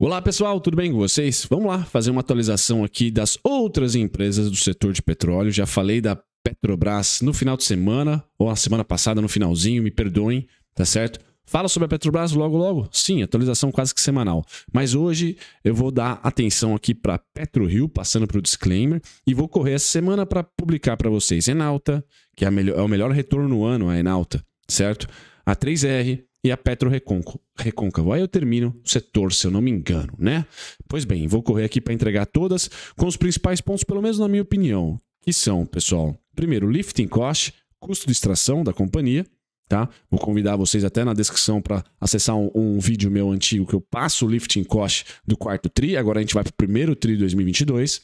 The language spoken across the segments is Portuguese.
Olá pessoal, tudo bem com vocês? Vamos lá fazer uma atualização aqui das outras empresas do setor de petróleo. Já falei da Petrobras no final de semana, ou a semana passada, no finalzinho, me perdoem, tá certo? Fala sobre a Petrobras logo logo? Sim, atualização quase que semanal. Mas hoje eu vou dar atenção aqui para PetroRio, passando para o disclaimer, e vou correr essa semana para publicar para vocês Enalta, que é, melhor, é o melhor retorno no ano, a Enalta, certo? A 3R, e a Petro Reconco, Recôncavo. Aí eu termino o setor, se eu não me engano, né? Pois bem, vou correr aqui para entregar todas com os principais pontos, pelo menos na minha opinião, que são, pessoal, primeiro, lifting cost, custo de extração da companhia, tá? Vou convidar vocês até na descrição para acessar um, um, vídeo meu antigo que eu passo o lifting cost do quarto tri, agora a gente vai para o primeiro tri de 2022.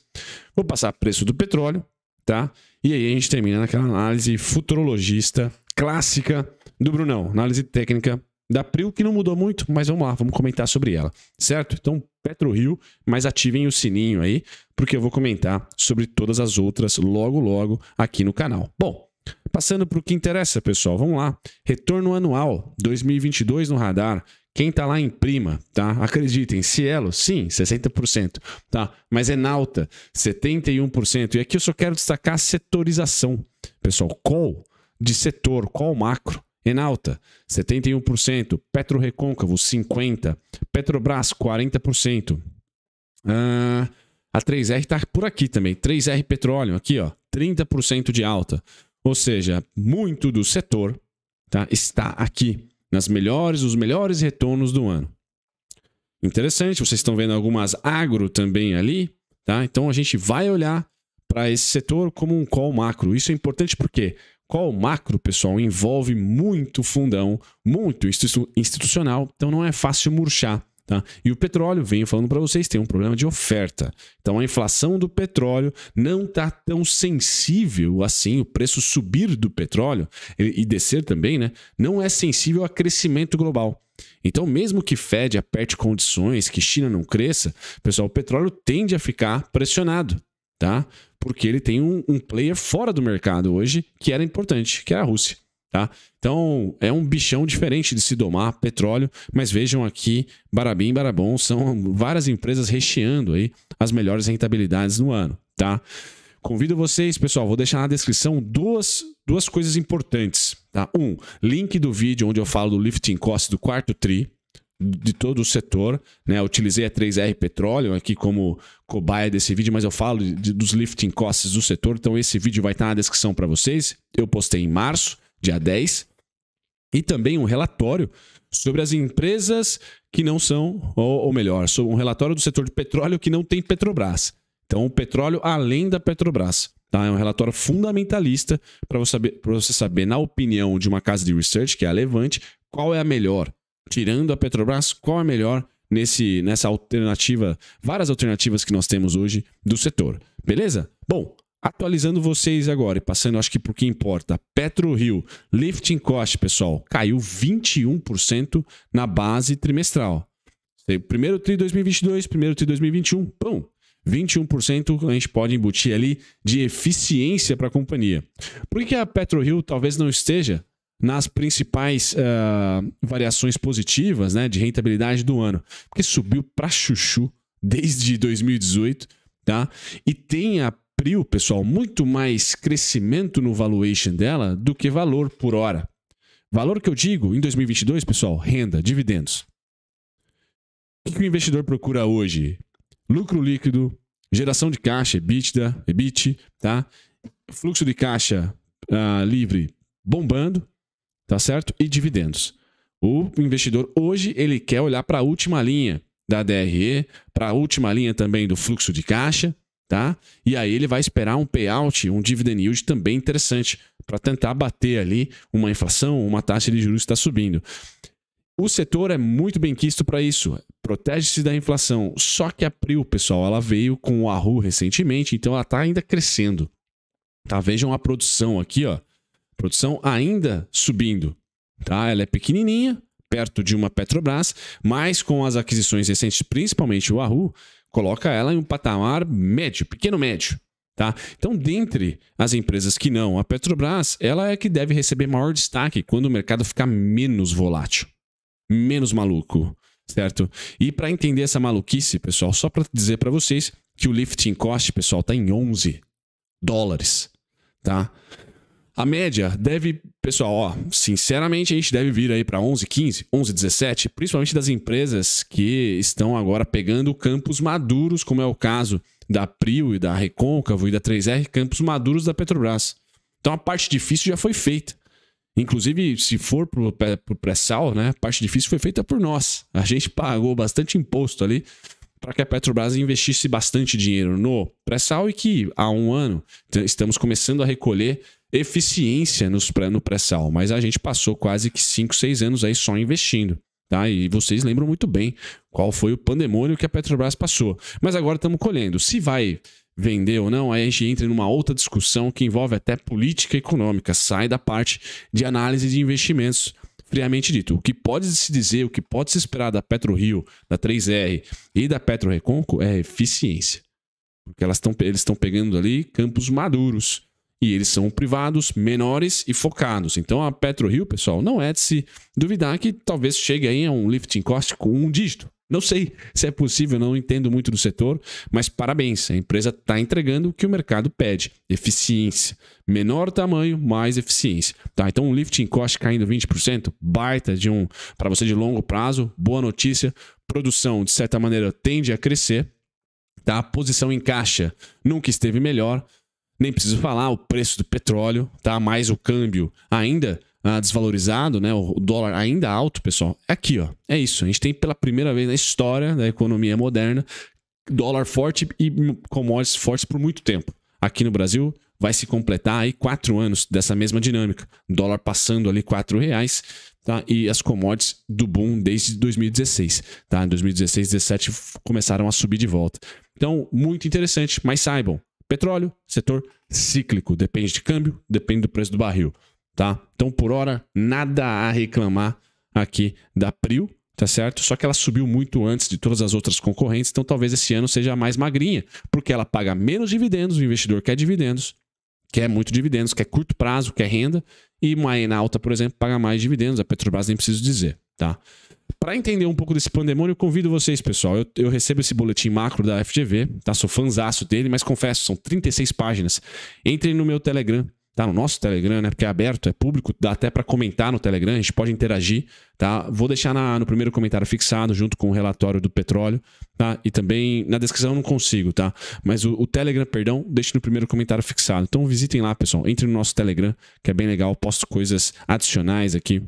Vou passar preço do petróleo, tá? E aí a gente termina naquela análise futurologista clássica do Brunão, análise técnica da Pril, que não mudou muito, mas vamos lá, vamos comentar sobre ela, certo? Então, PetroRio, mas ativem o sininho aí, porque eu vou comentar sobre todas as outras logo, logo aqui no canal. Bom, passando para o que interessa, pessoal, vamos lá. Retorno anual 2022 no radar. Quem tá lá em prima, tá? Acreditem, Cielo, sim, 60%, tá? Mas é Nauta, 71%. E aqui eu só quero destacar a setorização, pessoal. Call de setor, call macro, Enalta, 71%. Petro Recôncavo, 50%. Petrobras, 40%. Ah, a 3R está por aqui também. 3R Petróleo, aqui, ó, 30% de alta. Ou seja, muito do setor tá, está aqui, nas melhores, os melhores retornos do ano. Interessante, vocês estão vendo algumas agro também ali, tá? Então a gente vai olhar para esse setor como um call macro. Isso é importante porque quê? Qual macro, pessoal, envolve muito fundão, muito institucional, então não é fácil murchar. Tá? E o petróleo, venho falando para vocês, tem um problema de oferta. Então a inflação do petróleo não está tão sensível assim, o preço subir do petróleo e descer também, né? não é sensível a crescimento global. Então, mesmo que Fed aperte condições, que China não cresça, pessoal, o petróleo tende a ficar pressionado tá? Porque ele tem um, um player fora do mercado hoje que era importante, que era a Rússia. Tá? Então é um bichão diferente de se domar, petróleo, mas vejam aqui, Barabim Barabom são várias empresas recheando aí as melhores rentabilidades no ano, tá? Convido vocês, pessoal, vou deixar na descrição duas, duas coisas importantes, tá? Um, link do vídeo onde eu falo do lifting cost do quarto tri, de todo o setor. Né? utilizei a 3R Petróleo aqui como cobaia desse vídeo, mas eu falo de, dos lifting costs do setor. Então esse vídeo vai estar tá na descrição para vocês. Eu postei em março, dia 10. E também um relatório sobre as empresas que não são, ou, ou melhor, sobre um relatório do setor de petróleo que não tem Petrobras. Então, o petróleo além da Petrobras. Tá? É um relatório fundamentalista para você, saber, você saber, na opinião de uma casa de research, que é a Levante, qual é a melhor tirando a Petrobras, qual é melhor nesse, nessa alternativa, várias alternativas que nós temos hoje do setor. Beleza? Bom, atualizando vocês agora e passando, acho que por que importa, PetroRio, lifting cost, pessoal, caiu 21% na base trimestral. Primeiro TRI 2022, primeiro TRI 2021, pum, 21% a gente pode embutir ali de eficiência para a companhia. Por que a PetroRio talvez não esteja nas principais uh, variações positivas né, de rentabilidade do ano, porque subiu para chuchu desde 2018, tá? E tem a Prio, pessoal, muito mais crescimento no valuation dela do que valor por hora. Valor que eu digo em 2022, pessoal, renda, dividendos. O que o investidor procura hoje? Lucro líquido, geração de caixa, EBITDA, EBIT, tá? Fluxo de caixa uh, livre bombando tá certo? E dividendos. O investidor hoje ele quer olhar para a última linha da DRE, para a última linha também do fluxo de caixa, tá? E aí ele vai esperar um payout, um dividend yield também interessante para tentar bater ali uma inflação, uma taxa de juros que está subindo. O setor é muito bem quisto para isso, protege-se da inflação. Só que a Pril, pessoal, ela veio com o arru recentemente, então ela está ainda crescendo. Tá? Vejam a produção aqui, ó. Produção ainda subindo. Tá? Ela é pequenininha, perto de uma Petrobras, mas com as aquisições recentes, principalmente o Wahoo, coloca ela em um patamar médio, pequeno médio. Tá? Então, dentre as empresas que não, a Petrobras, ela é que deve receber maior destaque quando o mercado ficar menos volátil, menos maluco, certo? E para entender essa maluquice, pessoal, só para dizer para vocês que o lifting cost, pessoal, tá em 11 dólares, tá? A média deve, pessoal, ó, sinceramente a gente deve vir aí para 11, 15, 11, 17, principalmente das empresas que estão agora pegando campos maduros, como é o caso da Prio e da Recôncavo e da 3R, campos maduros da Petrobras. Então a parte difícil já foi feita. Inclusive, se for pro, pro pré-sal, né, a parte difícil foi feita por nós. A gente pagou bastante imposto ali para que a Petrobras investisse bastante dinheiro no pré-sal e que há um ano estamos começando a recolher eficiência nos pré, no pré-sal, mas a gente passou quase que 5, 6 anos aí só investindo. Tá? E vocês lembram muito bem qual foi o pandemônio que a Petrobras passou. Mas agora estamos colhendo. Se vai vender ou não, aí a gente entra numa outra discussão que envolve até política econômica, sai da parte de análise de investimentos friamente dito. O que pode se dizer, o que pode se esperar da PetroRio, da 3R e da Reconco é eficiência. Porque elas tão, eles estão pegando ali campos maduros e eles são privados, menores e focados. Então a Rio, pessoal, não é de se duvidar que talvez chegue aí a um lifting cost com um dígito. Não sei se é possível, não entendo muito do setor, mas parabéns, a empresa está entregando o que o mercado pede: eficiência. Menor tamanho, mais eficiência. Tá, então, um lifting cost caindo 20%, baita de um para você de longo prazo, boa notícia. Produção, de certa maneira, tende a crescer. Tá? Posição em caixa nunca esteve melhor nem preciso falar o preço do petróleo, tá? Mais o câmbio ainda ah, desvalorizado, né? O dólar ainda alto, pessoal. É aqui, ó. É isso. A gente tem pela primeira vez na história da economia moderna dólar forte e commodities fortes por muito tempo. Aqui no Brasil vai se completar aí quatro anos dessa mesma dinâmica. Dólar passando ali quatro reais, tá? E as commodities do boom desde 2016, tá? Em 2016, 17 começaram a subir de volta. Então, muito interessante, mas saibam, Petróleo, setor cíclico, depende de câmbio, depende do preço do barril, tá? Então, por hora, nada a reclamar aqui da Prio, tá certo? Só que ela subiu muito antes de todas as outras concorrentes, então talvez esse ano seja a mais magrinha, porque ela paga menos dividendos, o investidor quer dividendos, quer muito dividendos, quer curto prazo, quer renda, e uma Enalta, por exemplo, paga mais dividendos, a Petrobras nem preciso dizer, tá? Para entender um pouco desse pandemônio, convido vocês, pessoal. Eu, eu, recebo esse boletim macro da FGV, tá? Sou fanzaço dele, mas confesso, são 36 páginas. Entrem no meu Telegram, tá? No nosso Telegram, né? Porque é aberto, é público, dá até para comentar no Telegram, a gente pode interagir, tá? Vou deixar na, no primeiro comentário fixado, junto com o relatório do petróleo, tá? E também na descrição não consigo, tá? Mas o, o Telegram, perdão, deixe no primeiro comentário fixado. Então visitem lá, pessoal. Entre no nosso Telegram, que é bem legal. posto coisas adicionais aqui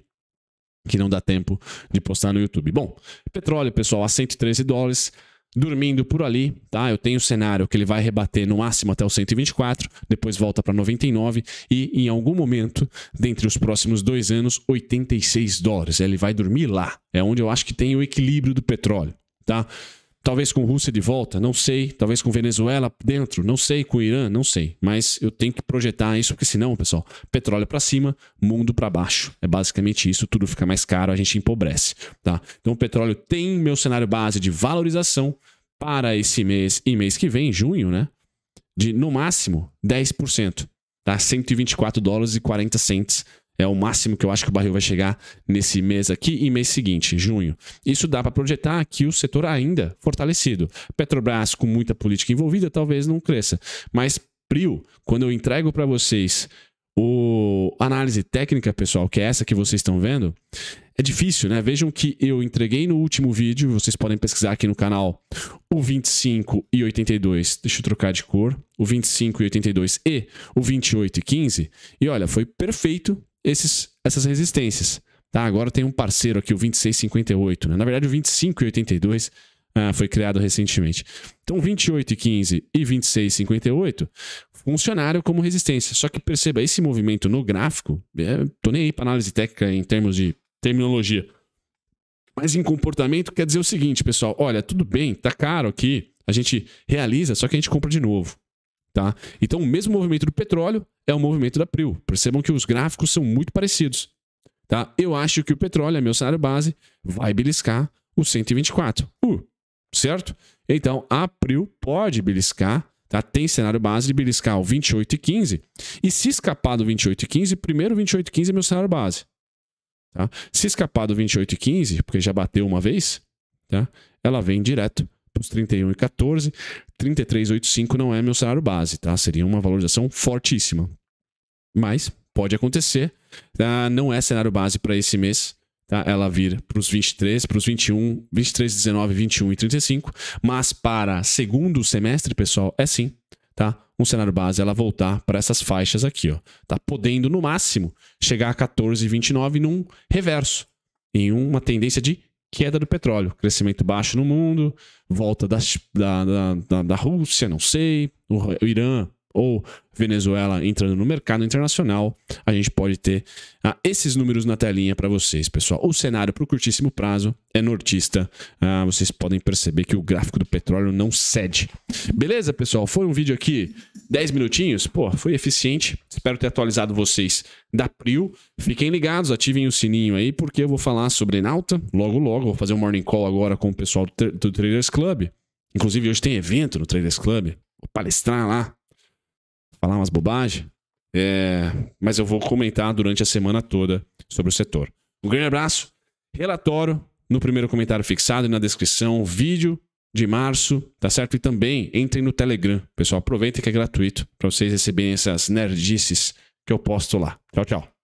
que não dá tempo de postar no YouTube. Bom, petróleo, pessoal, a 113 dólares dormindo por ali, tá? Eu tenho o cenário que ele vai rebater no máximo até o 124, depois volta para 99 e em algum momento, dentre os próximos dois anos, 86 dólares. Ele vai dormir lá. É onde eu acho que tem o equilíbrio do petróleo, tá? Talvez com Rússia de volta, não sei. Talvez com Venezuela dentro, não sei. Com Irã, não sei. Mas eu tenho que projetar isso, porque senão, pessoal, petróleo para cima, mundo para baixo. É basicamente isso. Tudo fica mais caro, a gente empobrece, tá? Então, o petróleo tem meu cenário base de valorização para esse mês e mês que vem, junho, né? De no máximo 10%, tá? 124 dólares e 40 cents é o máximo que eu acho que o barril vai chegar nesse mês aqui e mês seguinte, junho. Isso dá para projetar que o setor ainda fortalecido. Petrobras com muita política envolvida talvez não cresça, mas Prio, quando eu entrego para vocês o análise técnica, pessoal, que é essa que vocês estão vendo, é difícil, né? Vejam que eu entreguei no último vídeo, vocês podem pesquisar aqui no canal, o 25 e 82, deixa eu trocar de cor, o 25 e 82 e o 28 e 15, e olha, foi perfeito esses, essas resistências. Tá? Agora tem um parceiro aqui, o 2658. Né? Na verdade, o 2582 ah, foi criado recentemente. Então, 28,15 e 26,58 funcionaram como resistência. Só que perceba, esse movimento no gráfico, estou é, tô nem aí para análise técnica em termos de terminologia. Mas em comportamento quer dizer o seguinte, pessoal: olha, tudo bem, tá caro aqui, a gente realiza, só que a gente compra de novo. Tá? Então, o mesmo movimento do petróleo é o movimento da PRIL. Percebam que os gráficos são muito parecidos. Tá? Eu acho que o petróleo, é meu salário base, vai beliscar o 124. Uh, certo? Então, a PRIL pode beliscar, tá? tem cenário base de beliscar o 28,15. E se escapar do 28,15, primeiro 28,15 é meu salário base. Tá? Se escapar do 28,15, porque já bateu uma vez, tá? ela vem direto para os 31,14. 33,85 não é meu salário base, tá? Seria uma valorização fortíssima. Mas pode acontecer. Tá? Não é cenário base para esse mês. Tá? Ela vir para os 23, para os 21, 23, 19, 21 e 35. Mas para segundo semestre, pessoal, é sim. Tá? Um cenário base ela voltar para essas faixas aqui. Ó, tá? Podendo, no máximo, chegar a 14,29 num reverso. Em uma tendência de queda do petróleo, crescimento baixo no mundo, volta das, da, da, da, da Rússia, não sei, o Irã ou Venezuela entrando no mercado internacional, a gente pode ter ah, esses números na telinha para vocês, pessoal. O cenário para o curtíssimo prazo é nortista. Ah, vocês podem perceber que o gráfico do petróleo não cede. Beleza, pessoal? Foi um vídeo aqui, 10 minutinhos. Pô, foi eficiente. Espero ter atualizado vocês da Prio. Fiquem ligados, ativem o sininho aí, porque eu vou falar sobre Nauta logo, logo. Vou fazer um morning call agora com o pessoal do, do Traders Club. Inclusive, hoje tem evento no Traders Club. Vou palestrar lá falar umas bobagens, é, mas eu vou comentar durante a semana toda sobre o setor. Um grande abraço, relatório no primeiro comentário fixado e na descrição, vídeo de março, tá certo? E também entrem no Telegram, pessoal, aproveitem que é gratuito para vocês receberem essas nerdices que eu posto lá. Tchau, tchau.